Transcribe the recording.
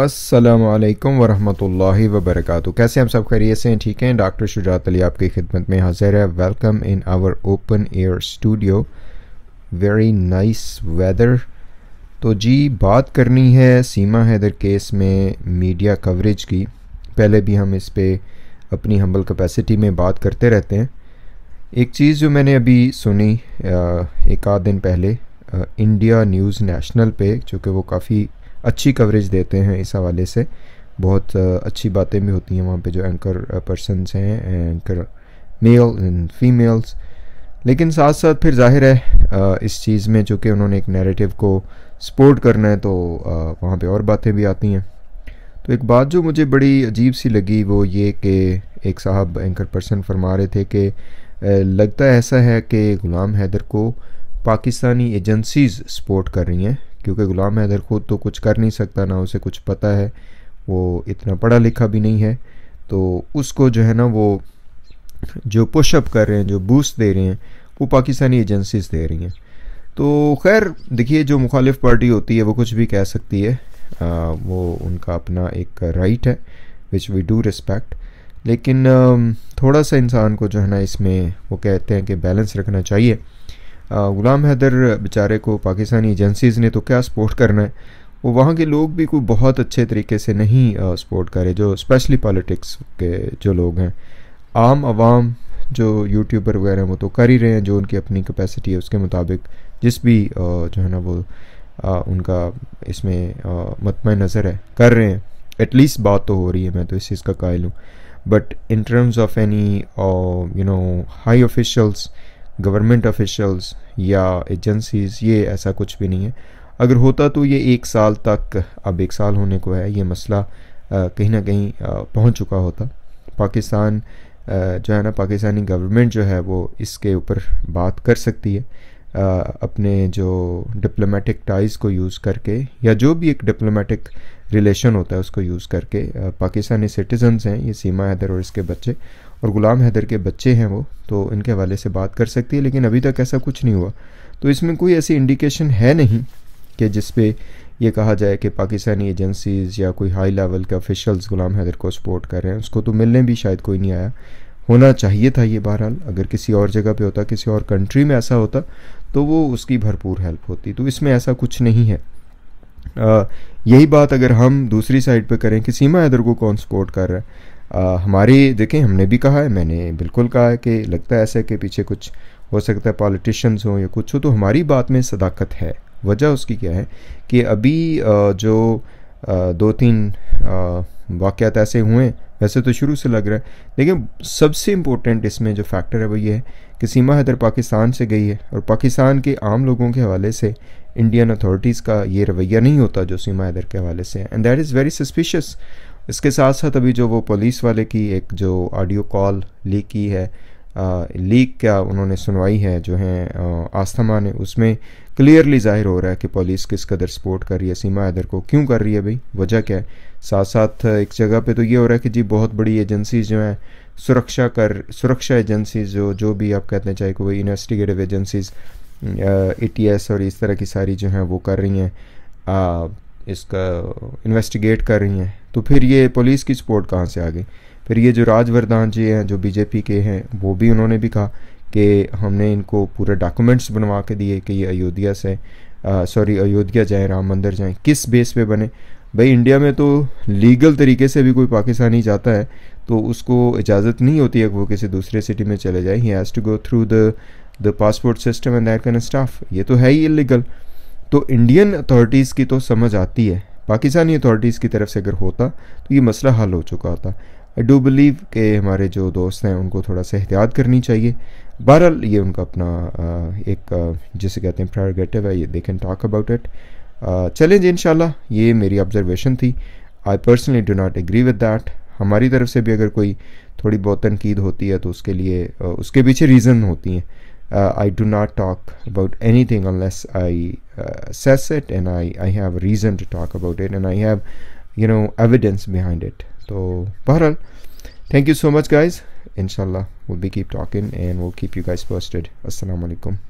असलकम वरहमल वबरक कैसे हम सब खरीय से हैं ठीक हैं डॉक्टर शुजात अली आपकी खिदमत में हाजिर है welcome in our open air studio very nice weather तो जी बात करनी है सीमा हैदर केस में मीडिया कवरेज की पहले भी हम इस पर अपनी हम्बल कैपेसिटी में बात करते रहते हैं एक चीज़ जो मैंने अभी सुनी एक आध दिन पहले इंडिया न्यूज़ नेशनल पे जो कि वो काफ़ी अच्छी कवरेज देते हैं इस हवाले से बहुत अच्छी बातें भी होती हैं वहाँ पे जो एंकर पर्सनस हैं एंकर मेल एंड फीमेल्स लेकिन साथ साथ फिर जाहिर है इस चीज़ में चूँकि उन्होंने एक नैरेटिव को सपोर्ट करना है तो वहाँ पे और बातें भी आती हैं तो एक बात जो मुझे बड़ी अजीब सी लगी वो ये कि एक साहब एंकर पर्सन फरमा रहे थे कि लगता ऐसा है कि ग़ुलाम हैदर को पाकिस्तानी एजेंसीज सपोर्ट कर रही हैं क्योंकि ग़ुलाम हैदर ख़ुद तो कुछ कर नहीं सकता ना उसे कुछ पता है वो इतना पढ़ा लिखा भी नहीं है तो उसको जो है ना वो जो पुशअप कर रहे हैं जो बूस्ट दे रहे हैं वो पाकिस्तानी एजेंसीज दे रही हैं तो खैर देखिए जो मुखालिफ पार्टी होती है वो कुछ भी कह सकती है आ, वो उनका अपना एक राइट है विच वी डू रिस्पेक्ट लेकिन थोड़ा सा इंसान को जो है ना इसमें वो कहते हैं कि बैलेंस रखना चाहिए ग़ुलाम हैदर बेचारे को पाकिस्तानी एजेंसीज़ ने तो क्या सपोर्ट करना है वो वहाँ के लोग भी कोई बहुत अच्छे तरीके से नहीं सपोर्ट करे जो स्पेशली पॉलिटिक्स के जो लोग हैं आम आवाम जो यूट्यूबर वगैरह वो तो कर ही रहे हैं जो उनकी अपनी कैपेसिटी है उसके मुताबिक जिस भी जो है ना वो उनका इसमें मतम नज़र है कर रहे हैं एटलीस्ट बात तो हो रही है मैं तो इस चीज़ का कायल हूँ but in terms of any you know high officials government officials या एजेंसीज ये ऐसा कुछ भी नहीं है अगर होता तो ये एक साल तक अब एक साल होने को है ये मसला कहीं ना कहीं पहुंच चुका होता पाकिस्तान जो है ना पाकिस्तानी गवर्नमेंट जो है वो इसके ऊपर बात कर सकती है अपने जो डिप्लोमेटिक टाइज़ को यूज़ करके या जो भी एक डिप्लोमेटिक रिलेशन होता है उसको यूज़ करके पाकिस्तानी सिटीजन्स हैं ये सीमा हैदर और इसके बच्चे और ग़ुलाम हैदर के बच्चे हैं वो तो इनके हवाले से बात कर सकती है लेकिन अभी तक ऐसा कुछ नहीं हुआ तो इसमें कोई ऐसी इंडिकेशन है नहीं कि जिस पे ये कहा जाए कि पाकिस्तानी एजेंसीज़ या कोई हाई लेवल के ऑफिशल्स ग़ुलाम हैदर को सपोर्ट कर रहे हैं उसको तो मिलने भी शायद कोई नहीं आया होना चाहिए था ये बहरहाल अगर किसी और जगह पे होता किसी और कंट्री में ऐसा होता तो वो उसकी भरपूर हेल्प होती तो इसमें ऐसा कुछ नहीं है आ, यही बात अगर हम दूसरी साइड पर करें कि सीमा हैदर को कौन सपोर्ट कर रहा है हमारी देखें हमने भी कहा है मैंने बिल्कुल कहा है कि लगता है ऐसा कि पीछे कुछ हो सकता है पॉलिटिशियंस हों या कुछ हो तो हमारी बात में सदाकत है वजह उसकी क्या है कि अभी आ, जो आ, दो तीन वाक़ ऐसे हुए वैसे तो शुरू से लग रहा है लेकिन सबसे इम्पोर्टेंट इसमें जो फैक्टर है वो ये है कि सीमा हैदर पाकिस्तान से गई है और पाकिस्तान के आम लोगों के हवाले से इंडियन अथॉरिटीज़ का ये रवैया नहीं होता जो सीमा हैदर के हवाले से है and that is very suspicious इसके साथ साथ अभी जो वो पुलिस वाले की एक जो ऑडियो कॉल लीक की है लीक क्या उन्होंने सुनवाई है जो है आस्थमा ने उसमें क्लियरली जाहिर हो रहा है कि पुलिस किस कदर सपोर्ट कर रही है सीमा हैदर को क्यों कर रही है भाई वजह क्या है साथ साथ एक जगह पे तो ये हो रहा है कि जी बहुत बड़ी एजेंसीज जो हैं सुरक्षा कर सुरक्षा एजेंसीज जो जो भी आप कहते हैं चाहे कोई investigative agencies A T S और इस तरह की सारी जो हैं वो कर रही हैं इसका इन्वेस्टिगेट कर रही हैं तो फिर ये पुलिस की सपोर्ट कहाँ से आ गई फिर ये जो राजवर्धन जी हैं जो बीजेपी के हैं वो भी उन्होंने भी कहा कि हमने इनको पूरे डॉक्यूमेंट्स बनवा के दिए कि ये अयोध्या से सॉरी अयोध्या जाएँ राम मंदिर जाएँ किस बेस पे बने भाई इंडिया में तो लीगल तरीके से भी कोई पाकिस्तानी जाता है तो उसको इजाज़त नहीं होती है कि वो किसी दूसरे सिटी में चले जाए he has to go through the passport system and that can staff ये तो है ही इलीगल तो इंडियन अथॉरिटीज़ की तो समझ आती है पाकिस्तानी अथॉरिटीज़ की तरफ से अगर होता तो ये मसला हल हो चुका होता आई डू बिलीव के हमारे जो दोस्त हैं उनको थोड़ा सा एहतियात करनी चाहिए बहरहाल ये उनका अपना एक जिसे कहते हैं प्रायरगेटिव है ये they can talk about it चलें जी इन ये मेरी ऑब्जर्वेशन थी I personally do not agree with that हमारी तरफ से भी अगर कोई थोड़ी बहुत तनकीद होती है तो उसके लिए उसके पीछे रीज़न होती हैं uh, I do not talk about anything unless I uh, assess it and I, I have a reason to talk about it and I have you know evidence behind it so Bharal thank you so much guys inshallah we'll be keep talking and we'll keep you guys posted assalamu alaikum